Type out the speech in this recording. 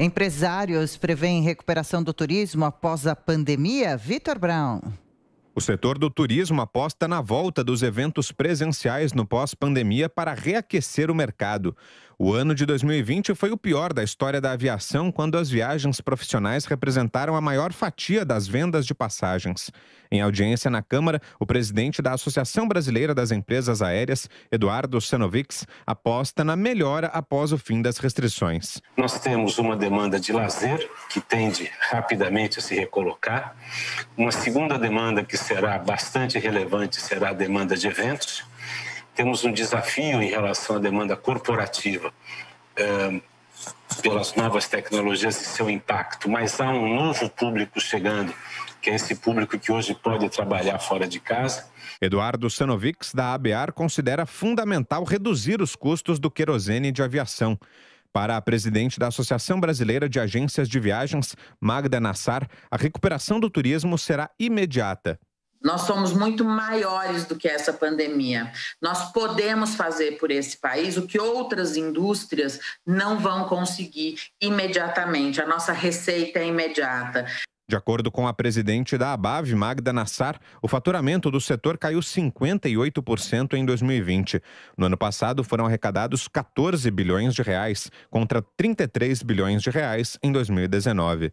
Empresários preveem recuperação do turismo após a pandemia? Vitor Brown. O setor do turismo aposta na volta dos eventos presenciais no pós-pandemia para reaquecer o mercado. O ano de 2020 foi o pior da história da aviação, quando as viagens profissionais representaram a maior fatia das vendas de passagens. Em audiência na Câmara, o presidente da Associação Brasileira das Empresas Aéreas, Eduardo Senovics, aposta na melhora após o fim das restrições. Nós temos uma demanda de lazer, que tende rapidamente a se recolocar, uma segunda demanda que será bastante relevante será a demanda de eventos. Temos um desafio em relação à demanda corporativa eh, pelas novas tecnologias e seu impacto, mas há um novo público chegando, que é esse público que hoje pode trabalhar fora de casa. Eduardo Sanovics, da ABAR, considera fundamental reduzir os custos do querosene de aviação. Para a presidente da Associação Brasileira de Agências de Viagens, Magda Nassar, a recuperação do turismo será imediata. Nós somos muito maiores do que essa pandemia. Nós podemos fazer por esse país o que outras indústrias não vão conseguir imediatamente. A nossa receita é imediata. De acordo com a presidente da ABAV, Magda Nassar, o faturamento do setor caiu 58% em 2020. No ano passado, foram arrecadados 14 bilhões de reais, contra 33 bilhões de reais em 2019.